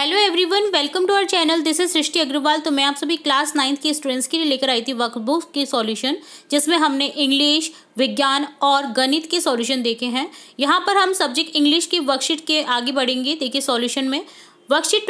hello everyone welcome to our channel this is Srishti Agarwal तो मैं आप सभी क्लास नाइन्थ के स्टूडेंट्स के लिए लेकर आई थी वर्कबुक के सॉल्यूशन जिसमें हमने इंग्लिश विज्ञान और गणित के सॉल्यूशन देखे हैं यहाँ पर हम सब्जेक्ट इंग्लिश की वर्कशीट के आगे बढ़ेंगे देखिए सॉल्यूशन में वर्कशीट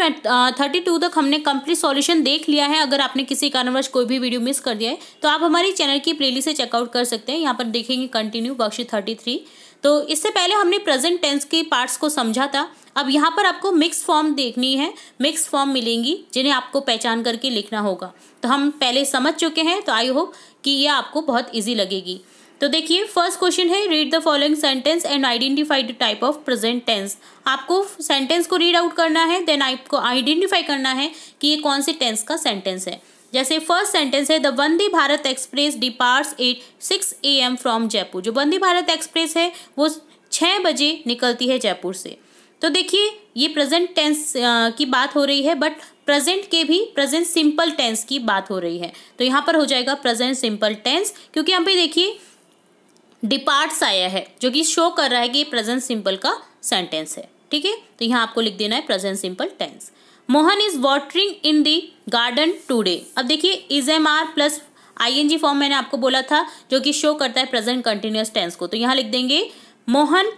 थर्टी टू तक हमने कंप्लीट सॉल्यूशन देख लिया है अगर आपने किसी कारणवश कोई भी वीडियो मिस कर दिया है तो आप हमारी चैनल की प्लेलिस्ट से चेकआउट कर सकते हैं यहाँ पर देखेंगे कंटिन्यू वर्कशीट थर्टी थ्री तो इससे पहले हमने प्रेजेंट टेंस के पार्ट्स को समझा था अब यहाँ पर आपको मिक्स फॉर्म देखनी है मिक्स फॉर्म मिलेंगी जिन्हें आपको पहचान करके लिखना होगा तो हम पहले समझ चुके हैं तो आई होप कि यह आपको बहुत ईजी लगेगी तो देखिए फर्स्ट क्वेश्चन है read the following sentence and identify the type of present tense आपको सेंटेंस को रीड आउट करना है देन आपको आइडेंटिफाई करना है कि ये कौन से टेंस का सेंटेंस है जैसे फर्स्ट सेंटेंस है the Vande Bharat express departs at six A M from Jaipur जो वंदे भारत एक्सप्रेस है वो छः बजे निकलती है जयपुर से तो देखिए ये प्रेजेंट टेंस की बात हो रही है बट प्रेजेंट के भी प्रेजेंट सिंपल टेंस की बात हो रही है तो यहाँ पर हो जाएगा प्रेजेंट सिंपल टेंस क्योंकि यहाँ पे देखिए डिपार्ट्स आया है जो कि शो कर रहा है कि प्रेजेंट सिंपल का सेंटेंस है ठीक है तो यहाँ आपको लिख देना है present simple tense Mohan is watering in the garden today अब देखिए is am are plus G form मैंने आपको बोला था जो कि शो करता है प्रेजेंट कंटिन्यूस टेंस को तो यहाँ लिख देंगे मोहन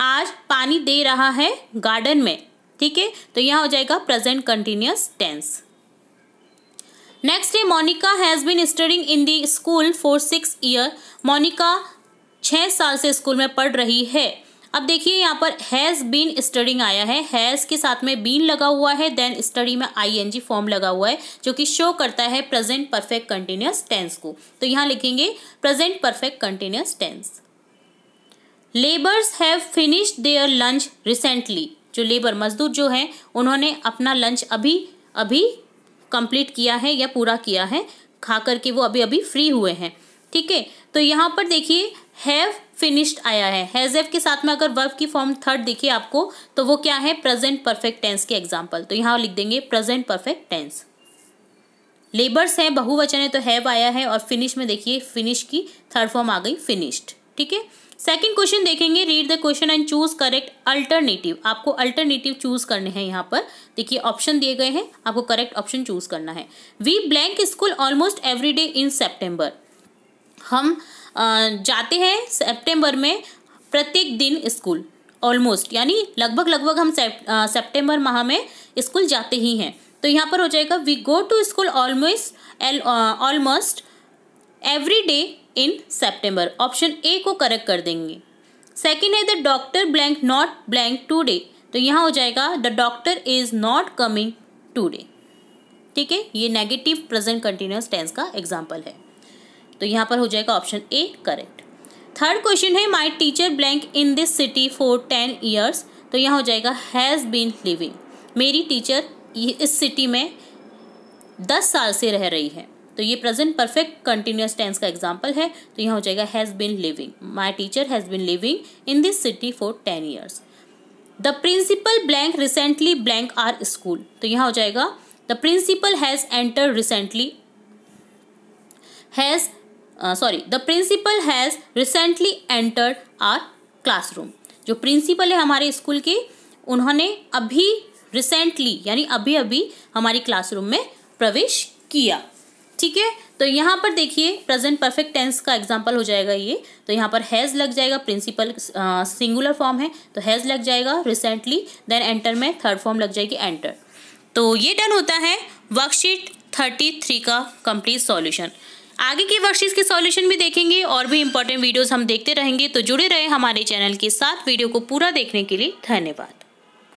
आज पानी दे रहा है गार्डन में ठीक है तो यहाँ हो जाएगा present continuous tense next day Monika has been studying in the school for six year Monika छः साल से स्कूल में पढ़ रही है अब देखिए यहाँ पर हैज़ बीन स्टडिंग आया है हैज़ के साथ में बीन लगा हुआ है देन स्टडी में आई एन जी फॉर्म लगा हुआ है जो कि शो करता है प्रेजेंट परफेक्ट कंटिन्यूस टेंस को तो यहाँ लिखेंगे present perfect continuous tense labours have finished their lunch recently जो लेबर मजदूर जो हैं उन्होंने अपना लंच अभी अभी कंप्लीट किया है या पूरा किया है खा करके वो अभी अभी फ्री हुए हैं ठीक है तो यहाँ पर देखिए हैव फिनिश्ड आया है हैज़ के साथ में अगर वर्ब की फॉर्म थर्ड देखिए आपको तो वो क्या है प्रेजेंट परफेक्ट टेंस के एग्जाम्पल तो यहाँ लिख देंगे प्रेजेंट परफेक्ट टेंस लेबर्स है बहुवचन है तो हैव आया है और फिनिश में देखिए फिनिश की थर्ड फॉर्म आ गई फिनिश्ड ठीक है सेकंड क्वेश्चन देखेंगे read the question and choose correct alternative आपको अल्टरनेटिव चूज करने हैं यहाँ पर देखिए ऑप्शन दिए गए हैं आपको करेक्ट ऑप्शन चूज करना है we blank school almost every day in September हम जाते हैं सेप्टेम्बर में प्रत्येक दिन स्कूल ऑलमोस्ट यानी लगभग लगभग हम सेप्टेम्बर माह में स्कूल जाते ही हैं तो यहाँ पर हो जाएगा we go to school almost almost every day in September option A को करेक्ट कर देंगे सेकेंड है the doctor blank not blank today तो यहाँ हो जाएगा the doctor is not coming today ठीक है ये नेगेटिव प्रेजेंट कंटिन्यूस टेंस का एग्जाम्पल है तो यहाँ पर हो जाएगा option A correct third question है my teacher blank in this city for ten years तो यहाँ हो जाएगा हैज़ बीन लिविंग मेरी टीचर इस सिटी में दस साल से रह रही है तो ये प्रेजेंट परफेक्ट कंटिन्यूस टेंस का एग्जाम्पल है तो यहाँ हो जाएगा has been living my teacher has been living in this city for ten years the principal blank recently blank our school तो यहाँ हो जाएगा the principal has enter recently has sorry the principal has recently entered our classroom जो principal है हमारे school के उन्होंने अभी रिसेंटली यानी अभी अभी हमारी क्लासरूम में प्रवेश किया ठीक है तो यहाँ पर देखिए प्रेजेंट परफेक्ट टेंस का एग्जाम्पल हो जाएगा ये तो यहाँ पर हैज़ लग जाएगा प्रिंसिपल सिंगुलर फॉर्म है तो हैज़ लग जाएगा रिसेंटली देन एंटर में थर्ड फॉर्म लग जाएगी एंटर तो ये डन होता है वर्कशीट थर्टी थ्री का कंप्लीट सॉल्यूशन आगे की वर्कशीट के सॉल्यूशन भी देखेंगे और भी इंपॉर्टेंट वीडियोज हम देखते रहेंगे तो जुड़े रहे हमारे चैनल के साथ वीडियो को पूरा देखने के लिए धन्यवाद